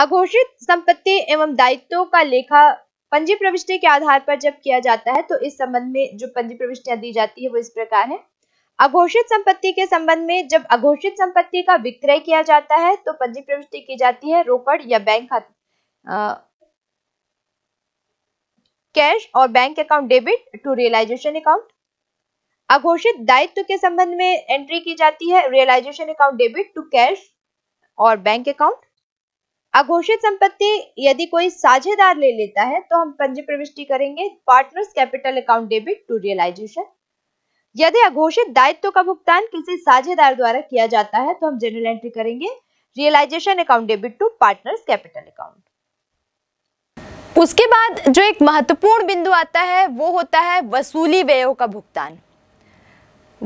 अघोषित संपत्ति एवं दायित्वों का लेखा पंजी प्रविष्टि के आधार पर जब किया जाता है तो इस संबंध में जो पंजी प्रविष्टियां दी जाती है वो इस प्रकार है अघोषित संपत्ति के संबंध में जब अघोषित संपत्ति का विक्रय किया जाता है तो पंजी प्रविष्टि की जाती है रोकड़ या बैंक खाते कैश और bank account debit to realisation account अघोषित दायित्व के संबंध में एंट्री की जाती है realisation account debit to cash और बैंक अकाउंट अघोषित संपत्ति यदि कोई साझेदार ले लेता है तो हम पंजी प्रविष्टि करेंगे partners capital account debit to realisation यदि अघोषित दायित्व का भुगतान किसी साझेदार द्वारा किया जाता है तो हम जनरल एंट्री करेंगे realisation account debit to partners capital account उसके बाद जो एक महत्वपूर्ण बिंदु आता है वो होता है वसूली व्ययों का भुगतान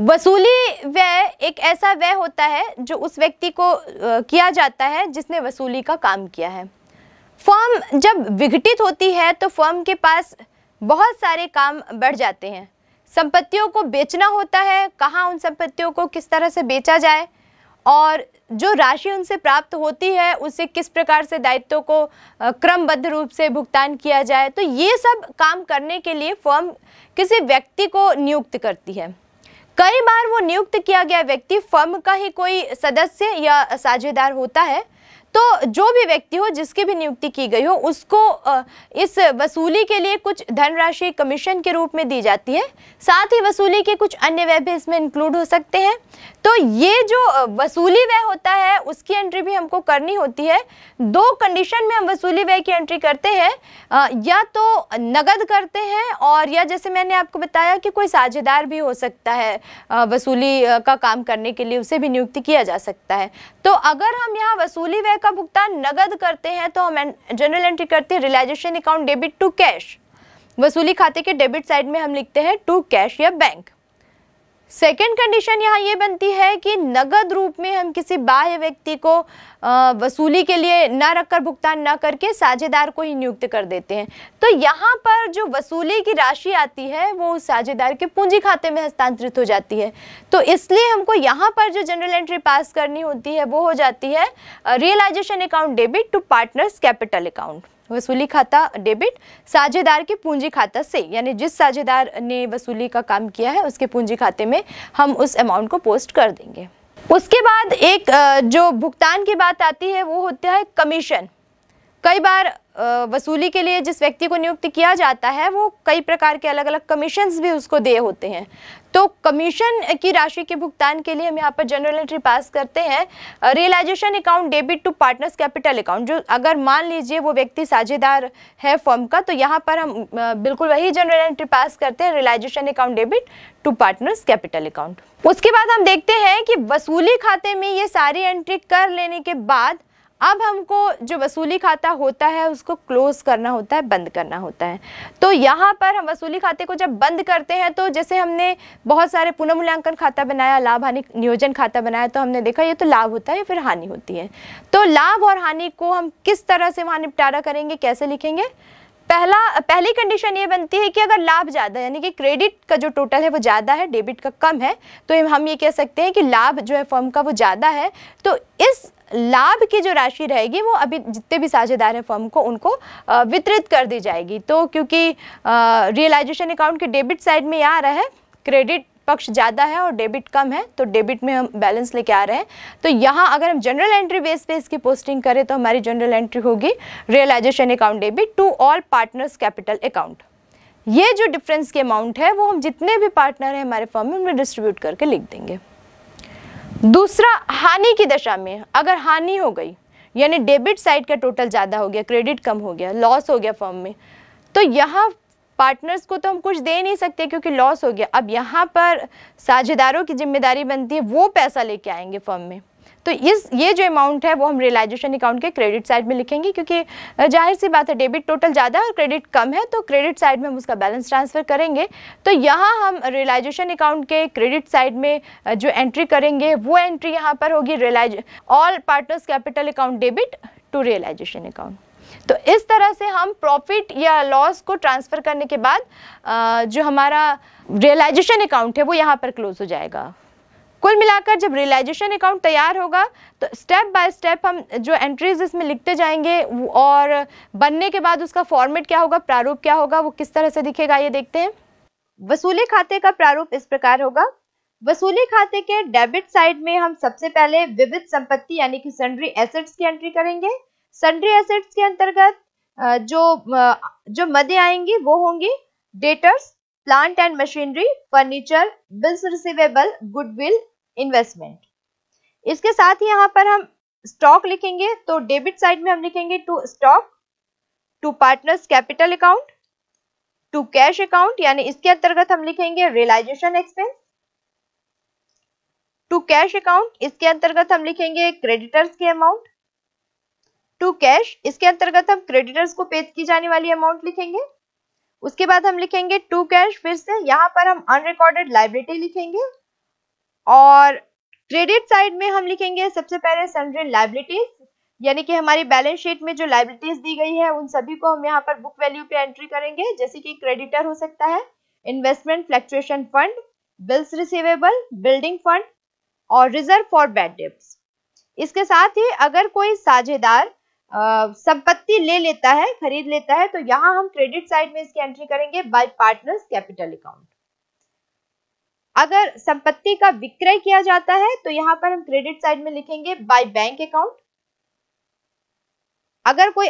वसूली व्यय एक ऐसा व्यय होता है जो उस व्यक्ति को किया जाता है जिसने वसूली का काम किया है फॉर्म जब विघटित होती है तो फॉर्म के पास बहुत सारे काम बढ़ जाते हैं संपत्तियों को बेचना होता है कहाँ उन संपत्तियों को किस तरह से बेचा जाए और जो राशि उनसे प्राप्त होती है उसे किस प्रकार से दायित्वों को क्रमबद्ध रूप से भुगतान किया जाए तो ये सब काम करने के लिए फॉर्म किसी व्यक्ति को नियुक्त करती है कई बार वो नियुक्त किया गया व्यक्ति फर्म का ही कोई सदस्य या साझेदार होता है तो जो भी व्यक्ति हो जिसकी भी नियुक्ति की गई हो उसको इस वसूली के लिए कुछ धनराशि कमीशन के रूप में दी जाती है साथ ही वसूली के कुछ अन्य व्यय भी इसमें इंक्लूड हो सकते हैं तो ये जो वसूली व्यय होता है उसकी एंट्री भी हमको करनी होती है दो कंडीशन में हम वसूली व्यय की एंट्री करते हैं या तो नगद करते हैं और या जैसे मैंने आपको बताया कि कोई साझेदार भी हो सकता है वसूली का काम करने के लिए उसे भी नियुक्ति किया जा सकता है तो अगर हम यहाँ वसूली व्यय का भुगतान नगद करते हैं तो हम जनरल एंट्री करते हैं realisation account debit to cash वसूली खाते के डेबिट साइड में हम लिखते हैं टू कैश या बैंक सेकेंड कंडीशन यहाँ ये बनती है कि नगद रूप में हम किसी बाह्य व्यक्ति को वसूली के लिए न रखकर भुगतान न करके साझेदार को ही नियुक्त कर देते हैं तो यहाँ पर जो वसूली की राशि आती है वो उस साझेदार के पूंजी खाते में हस्तांतरित हो जाती है तो इसलिए हमको यहाँ पर जो जनरल एंट्री पास करनी होती है वो हो जाती है realisation account debit to partners capital account वसूली खाता डेबिट साझेदार के पूंजी खाता से यानी जिस साझेदार ने वसूली का काम किया है उसके पूंजी खाते में हम उस अमाउंट को पोस्ट कर देंगे उसके बाद एक जो भुगतान की बात आती है वो होता है कमीशन कई बार वसूली के लिए जिस व्यक्ति को नियुक्त किया जाता है वो कई प्रकार के अलग अलग कमीशन भी उसको दे होते हैं तो कमीशन की राशि के भुगतान के लिए हम यहाँ पर जनरल एंट्री पास करते हैं realisation account debit to partners capital account जो अगर मान लीजिए वो व्यक्ति साझेदार है फर्म का तो यहाँ पर हम बिल्कुल वही जनरल एंट्री पास करते हैं realisation account debit to partners capital account उसके बाद हम देखते हैं कि वसूली खाते में ये सारी एंट्री कर लेने के बाद अब हमको जो वसूली खाता होता है उसको क्लोज़ करना होता है बंद करना होता है तो यहाँ पर हम वसूली खाते को जब बंद करते हैं तो जैसे हमने बहुत सारे पुनर्मूल्यांकन खाता बनाया लाभ हानि नियोजन खाता बनाया तो हमने देखा ये तो लाभ होता है या फिर हानि होती है तो लाभ और हानि को हम किस तरह से वहाँ निपटारा करेंगे कैसे लिखेंगे पहला पहली कंडीशन ये बनती है कि अगर लाभ ज़्यादा यानी कि क्रेडिट का जो टोटल है वो ज़्यादा है डेबिट का कम है तो हम ये कह सकते हैं कि लाभ जो है फर्म का वो ज़्यादा है तो इस लाभ की जो राशि रहेगी वो अभी जितने भी साझेदार हैं फर्म को उनको वितरित कर दी जाएगी तो क्योंकि रियलाइजेशन अकाउंट के डेबिट साइड में यहाँ आ रहा है क्रेडिट पक्ष ज़्यादा है और डेबिट कम है तो डेबिट में हम बैलेंस लेके आ रहे हैं तो यहाँ अगर हम जनरल एंट्री बेस पे इसकी पोस्टिंग करें तो हमारी जनरल एंट्री होगी realisation account debit to all partners capital account ये जो डिफरेंस के अमाउंट है वो हम जितने भी पार्टनर हैं हमारे फॉर्म में उनमें डिस्ट्रीब्यूट करके लिख देंगे दूसरा हानि की दशा में अगर हानि हो गई यानी डेबिट साइड का टोटल ज़्यादा हो गया क्रेडिट कम हो गया लॉस हो गया फर्म में तो यहाँ पार्टनर्स को तो हम कुछ दे नहीं सकते क्योंकि लॉस हो गया अब यहाँ पर साझेदारों की जिम्मेदारी बनती है वो पैसा लेके आएंगे फर्म में तो इस ये जो अमाउंट है वो हम रियलाइजेशन अकाउंट के क्रेडिट साइड में लिखेंगे क्योंकि जाहिर सी बात है डेबिट टोटल ज़्यादा और क्रेडिट कम है तो क्रेडिट साइड में हम उसका बैलेंस ट्रांसफ़र करेंगे तो यहाँ हम रियलाइजेशन अकाउंट के क्रेडिट साइड में जो एंट्री करेंगे वो एंट्री यहाँ पर होगी realise all partners capital account debit to realisation account तो इस तरह से हम प्रॉफिट या लॉस को ट्रांसफ़र करने के बाद जो हमारा रियलाइजेशन अकाउंट है वो यहाँ पर क्लोज़ हो जाएगा कुल मिलाकर जब रियलाइजेशन अकाउंट तैयार होगा तो स्टेप बाय स्टेप हम जो एंट्रीज इसमें लिखते जाएंगे और बनने के बाद उसका फॉर्मेट क्या होगा प्रारूप क्या होगा वो किस तरह से दिखेगा ये देखते हैं वसूली खाते का प्रारूप इस प्रकार होगा वसूली खाते के डेबिट साइड में हम सबसे पहले विविध संपत्ति यानी कि सन्ड्री एसेट्स की एंट्री करेंगे सन्ड्री एसेट्स के अंतर्गत जो जो मदे आएंगी वो होंगी debtors plant and machinery furniture bills receivable goodwill investment इसके साथ ही यहाँ पर हम स्टॉक लिखेंगे तो डेबिट साइड में हम लिखेंगे to stock to partners capital account to cash account यानी इसके अंतर्गत हम लिखेंगे realisation expense to cash account इसके अंतर्गत हम लिखेंगे क्रेडिटर्स के अमाउंट टू कैश इसके अंतर्गत हम क्रेडिटर्स को पेड की जाने वाली अमाउंट लिखेंगे उसके बाद हम लिखेंगे टू कैश फिर से यहाँ पर हम अनरिकॉर्डेड लाइब्रेटी लिखेंगे और क्रेडिट साइड में हम लिखेंगे सबसे पहले सन्ड्री लाइबिलिटीज यानी कि हमारी बैलेंस शीट में जो लाइबिलिटीज दी गई है उन सभी को हम यहाँ पर बुक वैल्यू पे एंट्री करेंगे जैसे कि क्रेडिटर हो सकता है investment fluctuation fund bills receivable building fund और रिजर्व फॉर बैड डिप्स इसके साथ ही अगर कोई साझेदार संपत्ति ले लेता है खरीद लेता है तो यहाँ हम क्रेडिट साइड में इसकी एंट्री करेंगे बाय पार्टनर्स कैपिटल अकाउंट अगर संपत्ति का विक्रय किया जाता है तो यहां पर हम क्रेडिट साइड में लिखेंगे बाय बैंक अकाउंट अगर कोई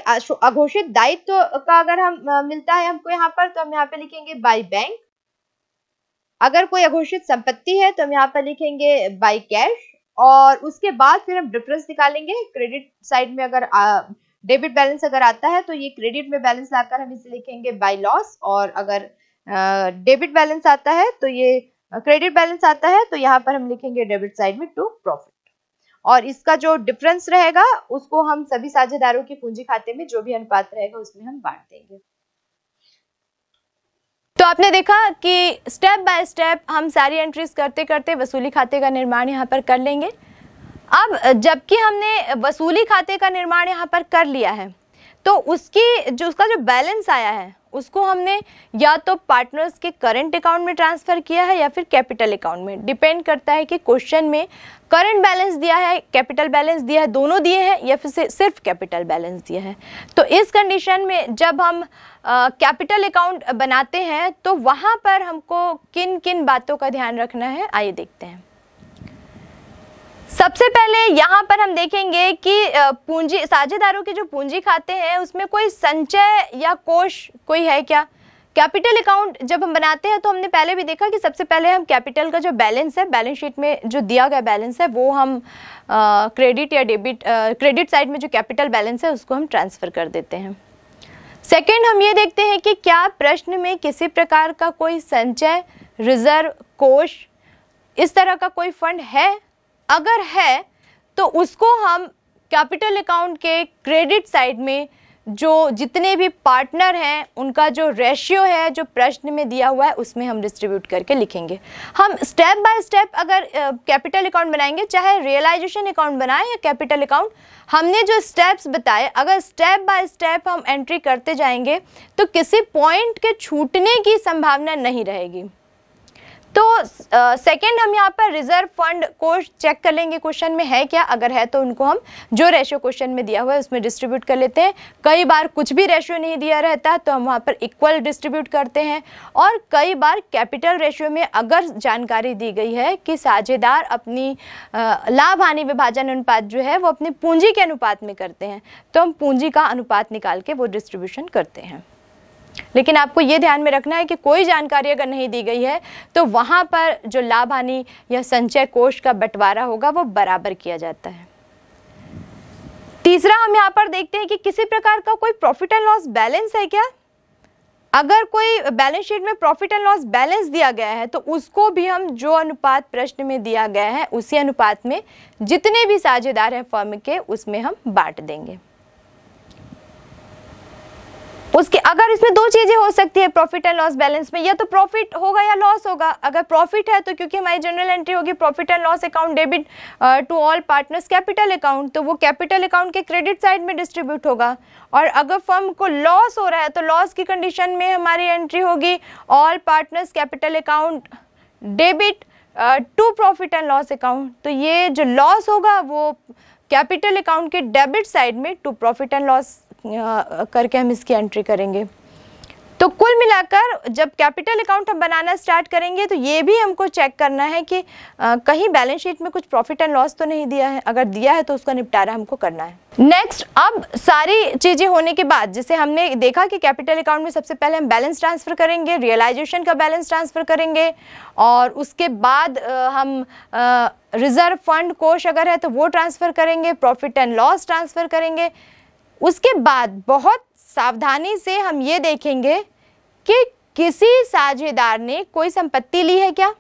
अघोषित दायित्व तो का अगर हम मिलता है हमको यहाँ पर तो हम यहाँ पे लिखेंगे बाय बैंक अगर कोई अघोषित संपत्ति है तो हम यहाँ पर लिखेंगे बाय कैश और उसके बाद फिर हम डिफरेंस निकालेंगे क्रेडिट साइड में अगर डेबिट बैलेंस अगर आता है तो ये क्रेडिट में बैलेंस लाकर हम इसे लिखेंगे बाय लॉस और अगर डेबिट बैलेंस आता है तो ये क्रेडिट बैलेंस आता है तो यहाँ पर हम लिखेंगे डेबिट साइड में टू प्रॉफिट और इसका जो डिफरेंस रहेगा उसको हम सभी साझेदारों की पूंजी खाते में जो भी अनुपात रहेगा उसमें हम बांट देंगे तो आपने देखा कि स्टेप बाय स्टेप हम सारी एंट्रीज करते करते वसूली खाते का निर्माण यहाँ पर कर लेंगे अब जबकि हमने वसूली खाते का निर्माण यहाँ पर कर लिया है तो उसकी जो उसका जो बैलेंस आया है उसको हमने या तो पार्टनर्स के करंट अकाउंट में ट्रांसफ़र किया है या फिर कैपिटल अकाउंट में डिपेंड करता है कि क्वेश्चन में करंट बैलेंस दिया है कैपिटल बैलेंस दिया है दोनों दिए हैं या फिर सिर्फ कैपिटल बैलेंस दिया है तो इस कंडीशन में जब हम कैपिटल अकाउंट बनाते हैं तो वहाँ पर हमको किन किन बातों का ध्यान रखना है आइए देखते हैं सबसे पहले यहाँ पर हम देखेंगे कि पूंजी साझेदारों के जो पूंजी खाते हैं उसमें कोई संचय या कोष कोई है क्या कैपिटल अकाउंट जब हम बनाते हैं तो हमने पहले भी देखा कि सबसे पहले हम कैपिटल का जो बैलेंस है बैलेंस शीट में जो दिया गया बैलेंस है वो हम क्रेडिट या डेबिट क्रेडिट साइड में जो कैपिटल बैलेंस है उसको हम ट्रांसफ़र कर देते हैं सेकेंड हम ये देखते हैं कि क्या प्रश्न में किसी प्रकार का कोई संचय रिजर्व कोष इस तरह का कोई फंड है अगर है तो उसको हम कैपिटल अकाउंट के क्रेडिट साइड में जो जितने भी पार्टनर हैं उनका जो रेशियो है जो प्रश्न में दिया हुआ है उसमें हम डिस्ट्रीब्यूट करके लिखेंगे हम स्टेप बाय स्टेप अगर कैपिटल uh, अकाउंट बनाएंगे चाहे रियलाइजेशन अकाउंट बनाएं या कैपिटल अकाउंट हमने जो स्टेप्स बताए अगर स्टेप बाय स्टेप हम एंट्री करते जाएंगे तो किसी पॉइंट के छूटने की संभावना नहीं रहेगी तो सेकंड हम यहाँ पर रिजर्व फंड को चेक कर लेंगे क्वेश्चन में है क्या अगर है तो उनको हम जो रेशियो क्वेश्चन में दिया हुआ है उसमें डिस्ट्रीब्यूट कर लेते हैं कई बार कुछ भी रेशियो नहीं दिया रहता तो हम वहाँ पर इक्वल डिस्ट्रीब्यूट करते हैं और कई बार कैपिटल रेशियो में अगर जानकारी दी गई है कि साझेदार अपनी लाभ हानि विभाजन अनुपात जो है वो अपनी पूंजी के अनुपात में करते हैं तो हम पूंजी का अनुपात निकाल के वो डिस्ट्रीब्यूशन करते हैं लेकिन आपको ये ध्यान में रखना है कि कोई जानकारी अगर नहीं दी गई है तो वहाँ पर जो लाभ हानि या संचय कोष का बंटवारा होगा वो बराबर किया जाता है तीसरा हम यहाँ पर देखते हैं कि किसी प्रकार का कोई प्रॉफिट एंड लॉस बैलेंस है क्या अगर कोई बैलेंस शीट में प्रॉफिट एंड लॉस बैलेंस दिया गया है तो उसको भी हम जो अनुपात प्रश्न में दिया गया है उसी अनुपात में जितने भी साझेदार हैं फर्म के उसमें हम बांट देंगे उसके अगर इसमें दो चीज़ें हो सकती है प्रॉफिट एंड लॉस बैलेंस में या तो प्रॉफिट होगा या लॉस होगा अगर प्रॉफिट है तो क्योंकि हमारी जनरल एंट्री होगी profit and loss account debit to all partners capital account तो वो कैपिटल अकाउंट के क्रेडिट साइड में डिस्ट्रीब्यूट होगा और अगर फर्म को लॉस हो रहा है तो लॉस की कंडीशन में हमारी एंट्री होगी all partners capital account debit to profit and loss account तो ये जो लॉस होगा वो कैपिटल अकाउंट के डेबिट साइड में टू प्रॉफिट एंड लॉस करके हम इसकी एंट्री करेंगे तो कुल मिलाकर जब कैपिटल अकाउंट हम बनाना स्टार्ट करेंगे तो ये भी हमको चेक करना है कि आ, कहीं बैलेंस शीट में कुछ प्रॉफिट एंड लॉस तो नहीं दिया है अगर दिया है तो उसका निपटारा हमको करना है नेक्स्ट अब सारी चीज़ें होने के बाद जैसे हमने देखा कि कैपिटल अकाउंट में सबसे पहले हम बैलेंस ट्रांसफ़र करेंगे रियलाइजेशन का बैलेंस ट्रांसफ़र करेंगे और उसके बाद आ, हम रिज़र्व फंड कोष अगर है तो वो ट्रांसफ़र करेंगे प्रॉफिट एंड लॉस ट्रांसफ़र करेंगे उसके बाद बहुत सावधानी से हम ये देखेंगे कि किसी साझेदार ने कोई संपत्ति ली है क्या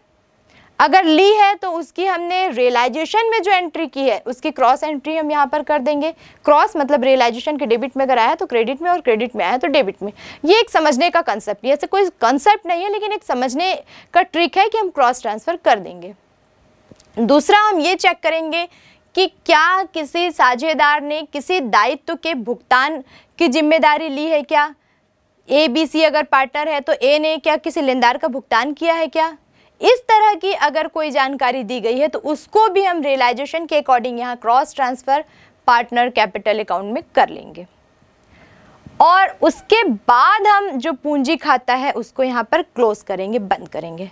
अगर ली है तो उसकी हमने रियलाइजेशन में जो एंट्री की है उसकी क्रॉस एंट्री हम यहाँ पर कर देंगे क्रॉस मतलब रियलाइजेशन के डेबिट में अगर आया तो क्रेडिट में और क्रेडिट में आया तो डेबिट में ये एक समझने का कंसेप्ट ऐसे कोई कंसेप्ट नहीं है लेकिन एक समझने का ट्रिक है कि हम क्रॉस ट्रांसफ़र कर देंगे दूसरा हम ये चेक करेंगे कि क्या किसी साझेदार ने किसी दायित्व के भुगतान की जिम्मेदारी ली है क्या ए बी सी अगर पार्टनर है तो ए ने क्या किसी लेनदार का भुगतान किया है क्या इस तरह की अगर कोई जानकारी दी गई है तो उसको भी हम रियलाइजेशन के अकॉर्डिंग यहाँ cross transfer partner capital account में कर लेंगे और उसके बाद हम जो पूंजी खाता है उसको यहाँ पर क्लोज करेंगे बंद करेंगे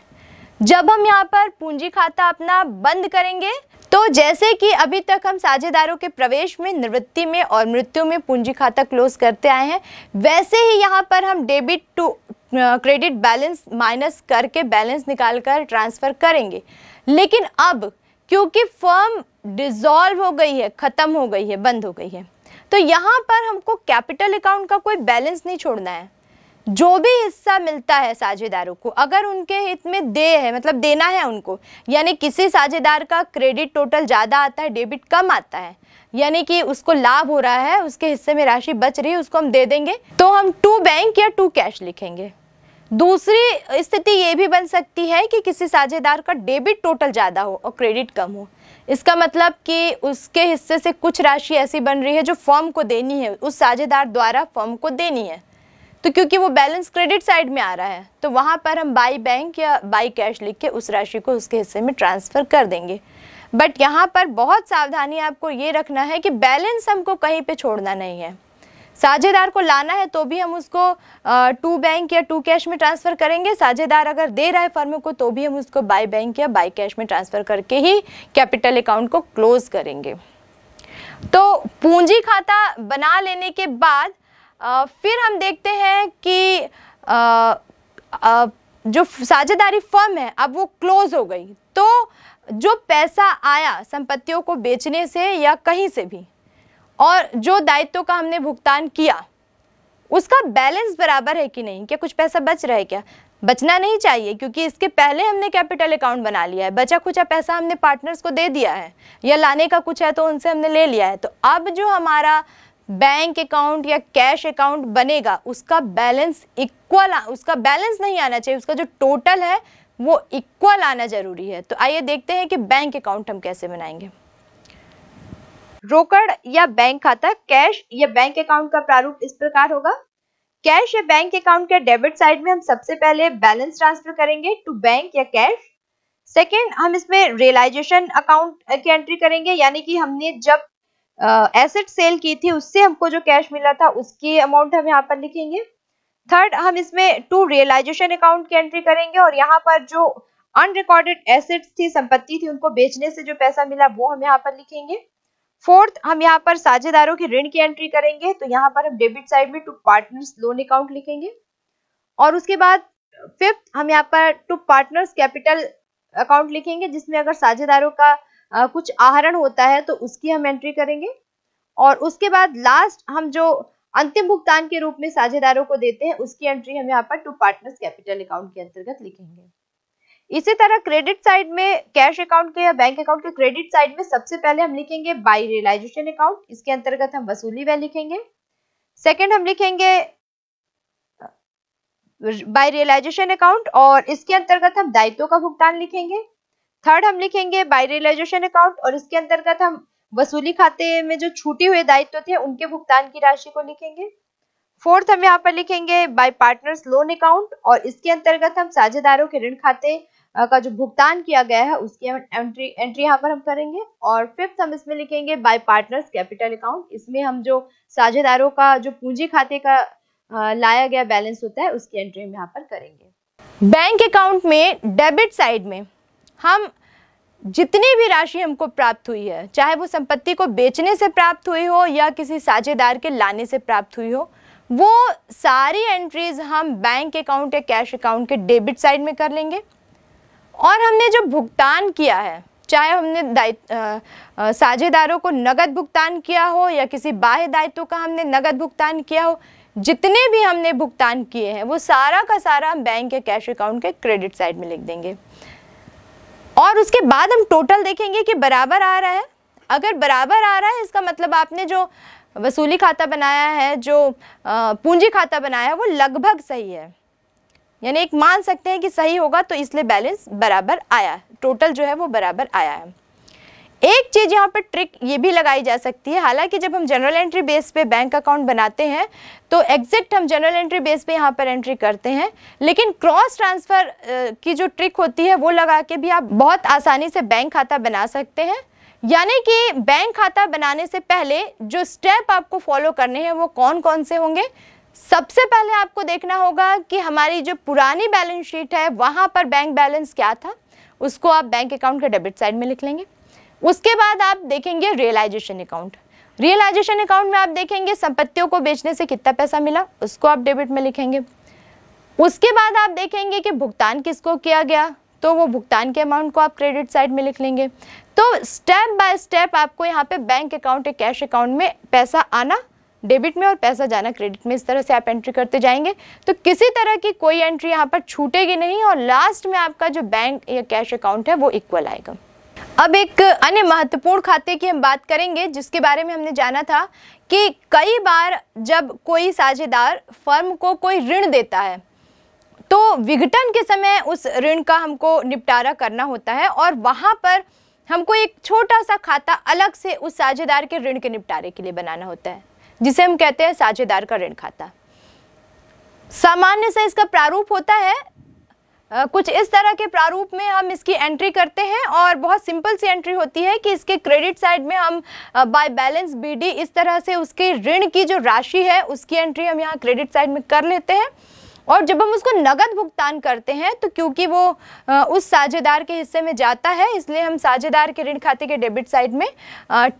जब हम यहाँ पर पूंजी खाता अपना बंद करेंगे तो जैसे कि अभी तक हम साझेदारों के प्रवेश में निवृत्ति में और मृत्यु में पूंजी खाता क्लोज करते आए हैं वैसे ही यहाँ पर हम debit to credit balance minus करके बैलेंस निकाल कर ट्रांसफ़र करेंगे लेकिन अब क्योंकि फर्म डिजॉल्व हो गई है ख़त्म हो गई है बंद हो गई है तो यहाँ पर हमको कैपिटल अकाउंट का कोई बैलेंस नहीं छोड़ना है जो भी हिस्सा मिलता है साझेदारों को अगर उनके हित में दे है मतलब देना है उनको यानी किसी साझेदार का क्रेडिट टोटल ज़्यादा आता है डेबिट कम आता है यानी कि उसको लाभ हो रहा है उसके हिस्से में राशि बच रही है उसको हम दे देंगे तो हम टू बैंक या टू कैश लिखेंगे दूसरी स्थिति ये भी बन सकती है कि किसी साझेदार का डेबिट टोटल ज़्यादा हो और क्रेडिट कम हो इसका मतलब कि उसके हिस्से से कुछ राशि ऐसी बन रही है जो फॉर्म को देनी है उस साझेदार द्वारा फॉर्म को देनी है तो क्योंकि वो बैलेंस क्रेडिट साइड में आ रहा है तो वहाँ पर हम बाई बैंक या बाई कैश लिख के उस राशि को उसके हिस्से में ट्रांसफ़र कर देंगे बट यहाँ पर बहुत सावधानी आपको ये रखना है कि बैलेंस हमको कहीं पे छोड़ना नहीं है साझेदार को लाना है तो भी हम उसको टू बैंक या टू कैश में ट्रांसफ़र करेंगे साझेदार अगर दे रहा है फर्म को तो भी हम उसको बाई बैंक या बाई कैश में ट्रांसफ़र करके ही कैपिटल अकाउंट को क्लोज़ करेंगे तो पूंजी खाता बना लेने के बाद फिर हम देखते हैं कि आ, आ, जो साझेदारी फर्म है अब वो क्लोज हो गई तो जो पैसा आया संपत्तियों को बेचने से या कहीं से भी और जो दायित्व का हमने भुगतान किया उसका बैलेंस बराबर है कि नहीं क्या कुछ पैसा बच रहा है क्या बचना नहीं चाहिए क्योंकि इसके पहले हमने कैपिटल अकाउंट बना लिया है बचा खुचा पैसा हमने पार्टनर्स को दे दिया है या लाने का कुछ है तो उनसे हमने ले लिया है तो अब जो हमारा बैंक अकाउंट या कैश अकाउंट बनेगा उसका बैलेंस इक्वल उसका बैलेंस नहीं आना चाहिए उसका जो टोटल है वो इक्वल आना जरूरी है तो आइए देखते हैं कि बैंक अकाउंट हम कैसे बनाएंगे रोकड़ या बैंक खाता कैश या बैंक अकाउंट का प्रारूप इस प्रकार होगा कैश या बैंक अकाउंट के डेबिट साइड में हम सबसे पहले बैलेंस ट्रांसफर करेंगे टू बैंक या कैश सेकेंड हम इसमें रियलाइजेशन अकाउंट की एंट्री करेंगे यानी कि हमने जब एसेट सेल की थी उससे हमको जो कैश मिला था उसकी अमाउंट हम यहाँ पर लिखेंगे थर्ड हम इसमें टू रियलाइजेशन अकाउंट की एंट्री करेंगे और यहाँ पर जो अनरिकॉर्डेड एसेट्स थी संपत्ति थी उनको बेचने से जो पैसा मिला वो हम यहाँ पर लिखेंगे फोर्थ हम यहाँ पर साझेदारों की ऋण की एंट्री करेंगे तो यहाँ पर हम डेबिट साइड में टू पार्टनर्स लोन अकाउंट लिखेंगे और उसके बाद फिफ्थ हम यहाँ पर टू पार्टनर्स कैपिटल अकाउंट लिखेंगे जिसमें अगर साझेदारों का आ, कुछ आहरण होता है तो उसकी हम एंट्री करेंगे और उसके बाद लास्ट हम जो अंतिम भुगतान के रूप में साझेदारों को देते हैं उसकी एंट्री हम यहाँ पर टू पार्टनर्स कैपिटल अकाउंट के अंतर्गत लिखेंगे इसी तरह क्रेडिट साइड में कैश अकाउंट के या बैंक अकाउंट के क्रेडिट साइड में सबसे पहले हम लिखेंगे बाय रियलाइजेशन अकाउंट इसके अंतर्गत हम वसूली व्यय लिखेंगे सेकंड हम लिखेंगे बाय रियलाइजेशन अकाउंट और इसके अंतर्गत हम दायित्व का भुगतान लिखेंगे थर्ड हम लिखेंगे बाय रियलाइजेशन अकाउंट और इसके अंतर्गत हम वसूली खाते में जो छूटे हुए दायित्व थे उनके भुगतान की राशि को लिखेंगे फोर्थ हम यहाँ पर लिखेंगे बाय पार्टनर्स लोन अकाउंट और इसके अंतर्गत हम साझेदारों के ऋण खाते का जो भुगतान किया गया है उसकी एंट्री एंट्री यहाँ पर हम करेंगे और फिफ्थ हम इसमें लिखेंगे बाय पार्टनर्स कैपिटल अकाउंट इसमें हम जो साझेदारों का जो पूंजी खाते का लाया गया बैलेंस होता है उसकी एंट्री हम यहाँ पर करेंगे बैंक अकाउंट में डेबिट साइड में हम जितनी भी राशि हमको प्राप्त हुई है चाहे वो संपत्ति को बेचने से प्राप्त हुई हो या किसी साझेदार के लाने से प्राप्त हुई हो वो सारी एंट्रीज हम बैंक अकाउंट या कैश अकाउंट के डेबिट साइड में कर लेंगे और हमने जो भुगतान किया है चाहे हमने साझेदारों को नगद भुगतान किया हो या किसी बाह्य दायित्व का हमने नगद भुगतान किया हो जितने भी हमने भुगतान किए हैं वो सारा का सारा हम बैंक या कैश अकाउंट के क्रेडिट साइड में लिख देंगे और उसके बाद हम टोटल देखेंगे कि बराबर आ रहा है अगर बराबर आ रहा है इसका मतलब आपने जो वसूली खाता बनाया है जो पूंजी खाता बनाया है वो लगभग सही है यानी एक मान सकते हैं कि सही होगा तो इसलिए बैलेंस बराबर आया टोटल जो है वो बराबर आया है एक चीज़ यहाँ पर ट्रिक ये भी लगाई जा सकती है हालांकि जब हम जनरल एंट्री बेस पे बैंक अकाउंट बनाते हैं तो एग्जैक्ट हम जनरल एंट्री बेस पे यहाँ पर एंट्री करते हैं लेकिन क्रॉस ट्रांसफ़र की जो ट्रिक होती है वो लगा के भी आप बहुत आसानी से बैंक खाता बना सकते हैं यानी कि बैंक खाता बनाने से पहले जो स्टेप आपको फॉलो करने हैं वो कौन कौन से होंगे सबसे पहले आपको देखना होगा कि हमारी जो पुरानी बैलेंस शीट है वहाँ पर बैंक बैलेंस क्या था उसको आप बैंक अकाउंट के डेबिट साइड में लिख लेंगे उसके बाद आप देखेंगे रियलाइजेशन अकाउंट रियलाइजेशन अकाउंट में आप देखेंगे संपत्तियों को बेचने से कितना पैसा मिला उसको आप डेबिट में लिखेंगे उसके बाद आप देखेंगे कि भुगतान किसको किया गया तो वो भुगतान के अमाउंट को आप क्रेडिट साइड में लिख लेंगे तो स्टेप बाय स्टेप आपको यहाँ पे बैंक अकाउंट या कैश अकाउंट में पैसा आना डेबिट में और पैसा जाना क्रेडिट में इस तरह से आप एंट्री करते जाएंगे तो किसी तरह की कोई एंट्री यहाँ पर छूटेगी नहीं और लास्ट में आपका जो बैंक या कैश अकाउंट है वो इक्वल आएगा अब एक अन्य महत्वपूर्ण खाते की हम बात करेंगे जिसके बारे में हमने जाना था कि कई बार जब कोई साझेदार फर्म को कोई ऋण देता है तो विघटन के समय उस ऋण का हमको निपटारा करना होता है और वहाँ पर हमको एक छोटा सा खाता अलग से उस साझेदार के ऋण के निपटारे के लिए बनाना होता है जिसे हम कहते हैं साझेदार का ऋण खाता सामान्य से इसका प्रारूप होता है कुछ इस तरह के प्रारूप में हम इसकी एंट्री करते हैं और बहुत सिंपल सी एंट्री होती है कि इसके क्रेडिट साइड में हम बाय बैलेंस बीडी इस तरह से उसके ऋण की जो राशि है उसकी एंट्री हम यहाँ क्रेडिट साइड में कर लेते हैं और जब हम उसको नगद भुगतान करते हैं तो क्योंकि वो उस साझेदार के हिस्से में जाता है इसलिए हम साझेदार के ऋण खाते के डेबिट साइड में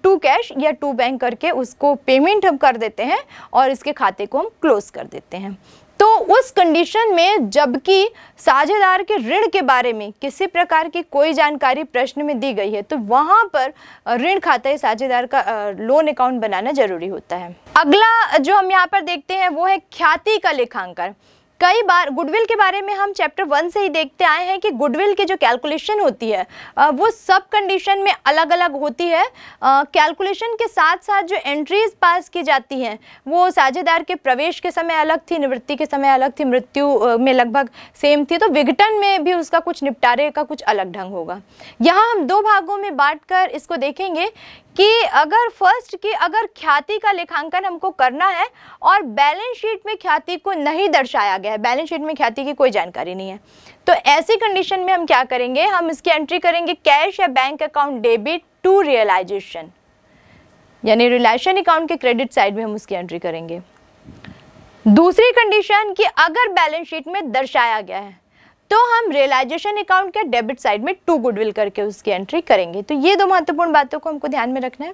टू कैश या टू बैंक करके उसको पेमेंट हम कर देते हैं और इसके खाते को हम क्लोज़ कर देते हैं तो उस कंडीशन में जबकि साझेदार के ऋण के बारे में किसी प्रकार की कोई जानकारी प्रश्न में दी गई है तो वहाँ पर ऋण खाता ही साझेदार का लोन अकाउंट बनाना जरूरी होता है अगला जो हम यहाँ पर देखते हैं वो है ख्याति का लेखांकन कई बार गुडविल के बारे में हम चैप्टर वन से ही देखते आए हैं कि गुडविल की जो कैलकुलेशन होती है वो सब कंडीशन में अलग अलग होती है कैलकुलेशन के साथ साथ जो एंट्रीज पास की जाती हैं वो साझेदार के प्रवेश के समय अलग थी निवृत्ति के समय अलग थी मृत्यु में लगभग सेम थी तो विघटन में भी उसका कुछ निपटारे का कुछ अलग ढंग होगा यहाँ हम दो भागों में बांट इसको देखेंगे कि अगर फर्स्ट की अगर ख्याति का लेखांकन हमको करना है और बैलेंस शीट में ख्याति को नहीं दर्शाया गया है बैलेंस शीट में ख्याति की कोई जानकारी नहीं है तो ऐसी कंडीशन में हम क्या करेंगे हम इसकी एंट्री करेंगे कैश या bank account debit to realisation यानी रिलायशन अकाउंट के क्रेडिट साइड में हम उसकी एंट्री करेंगे दूसरी कंडीशन कि अगर बैलेंस शीट में दर्शाया गया है तो हम रियलाइजेशन अकाउंट के डेबिट साइड में टू गुडविल करके उसकी एंट्री करेंगे तो ये दो महत्वपूर्ण बातों को हमको ध्यान में रखना है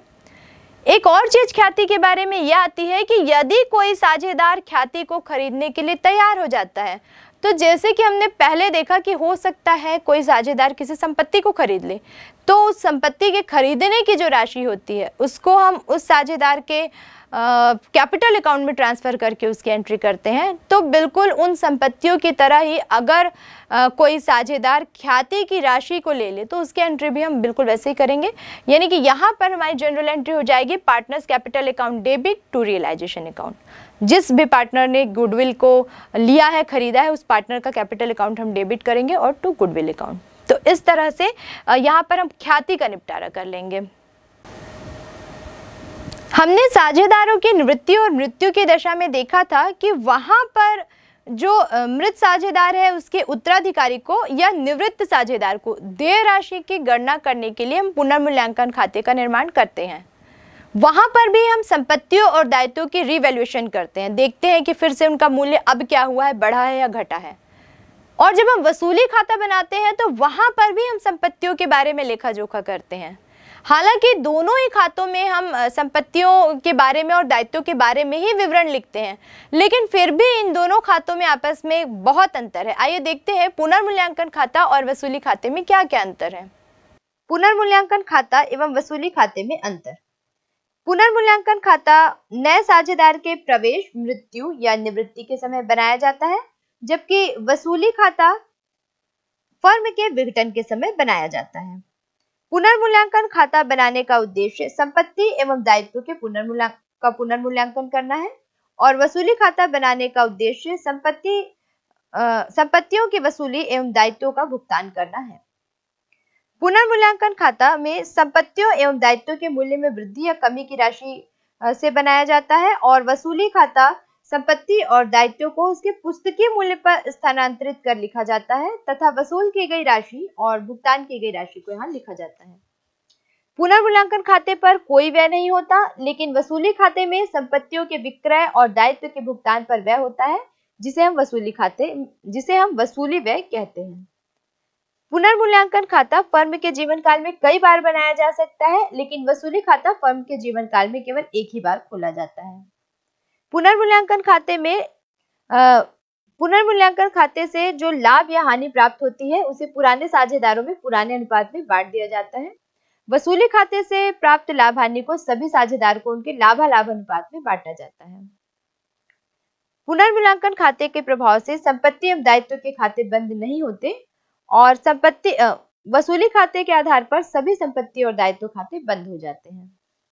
एक और चीज ख्याति के बारे में यह आती है कि यदि कोई साझेदार ख्याति को खरीदने के लिए तैयार हो जाता है तो जैसे कि हमने पहले देखा कि हो सकता है कोई साझेदार किसी संपत्ति को खरीद ले तो उस संपत्ति के खरीदने की जो राशि होती है उसको हम उस साझेदार के कैपिटल अकाउंट में ट्रांसफ़र करके उसकी एंट्री करते हैं तो बिल्कुल उन संपत्तियों की तरह ही अगर आ, कोई साझेदार ख्याति की राशि को ले ले तो उसकी एंट्री भी हम बिल्कुल वैसे ही करेंगे यानी कि यहाँ पर हमारी जनरल एंट्री हो जाएगी partners capital account debit to realisation account जिस भी पार्टनर ने गुडविल को लिया है ख़रीदा है उस पार्टनर का कैपिटल अकाउंट हम डेबिट करेंगे और टू गुडविल अकाउंट तो इस तरह से यहाँ पर हम ख्याति का निपटारा कर लेंगे हमने साझेदारों की मृत्यु और मृत्यु की दशा में देखा था कि वहाँ पर जो मृत साझेदार है उसके उत्तराधिकारी को या निवृत्त साझेदार को देय राशि की गणना करने के लिए हम पुनर्मूल्यांकन खाते का निर्माण करते हैं वहाँ पर भी हम संपत्तियों और दायित्वों की रिवैल्यूएशन करते हैं देखते हैं कि फिर से उनका मूल्य अब क्या हुआ है बढ़ा है या घटा है और जब हम वसूली खाता बनाते हैं तो वहां पर भी हम संपत्तियों के बारे में लेखा जोखा करते हैं हालांकि दोनों ही खातों में हम संपत्तियों के बारे में और दायित्वों के बारे में ही विवरण लिखते हैं लेकिन फिर भी इन दोनों खातों में आपस में बहुत अंतर है आइए देखते हैं पुनर्मूल्यांकन खाता और वसूली खाते में क्या क्या अंतर है पुनर्मूल्यांकन खाता एवं वसूली खाते में अंतर पुनर्मूल्यांकन खाता नए साझेदार के प्रवेश मृत्यु या निवृत्ति के समय बनाया जाता है जबकि वसूली खाता फर्म के विघटन के समय बनाया जाता है पुनर्मूल्यांकन खाता बनाने का उद्देश्य संपत्ति एवं दायित्व के पुनर्मूल्यांकन का पुनर्मूल्यांकन करना है और वसूली खाता बनाने का उद्देश्य संपत्ति संपत्तियों की वसूली एवं दायित्वों का भुगतान करना है पुनर्मूल्यांकन खाता में संपत्तियों एवं दायित्वों के मूल्य में वृद्धि या कमी की राशि से बनाया जाता है और वसूली खाता संपत्ति और दायित्व को उसके पुस्तकीय मूल्य पर स्थानांतरित कर लिखा जाता है तथा वसूल की गई राशि और भुगतान की गई राशि को यहाँ लिखा जाता है पुनर्मूल्यांकन खाते पर कोई व्यय नहीं होता लेकिन वसूली खाते में संपत्तियों के विक्रय और दायित्व के भुगतान पर व्यय होता है जिसे हम वसूली खाते जिसे हम वसूली व्यय कहते हैं पुनर्मूल्यांकन खाता फर्म के जीवन काल में कई बार बनाया जा सकता है लेकिन वसूली खाता फर्म के जीवन काल में केवल एक ही बार खोला जाता है पुनर्मूल्यांकन खाते में पुनर्मूल्यांकन खाते से जो लाभ या हानि प्राप्त होती है उसे पुराने साझेदारों में पुराने अनुपात में बांट दिया जाता है वसूली खाते से प्राप्त लाभ हानि को सभी साझेदार को उनके लाभालाभ अनुपात में बांटा जाता है पुनर्मूल्यांकन खाते के प्रभाव से संपत्ति एवं दायित्व के खाते बंद नहीं होते और संपत्ति वसूली खाते के आधार पर सभी संपत्ति और दायित्व खाते बंद हो जाते हैं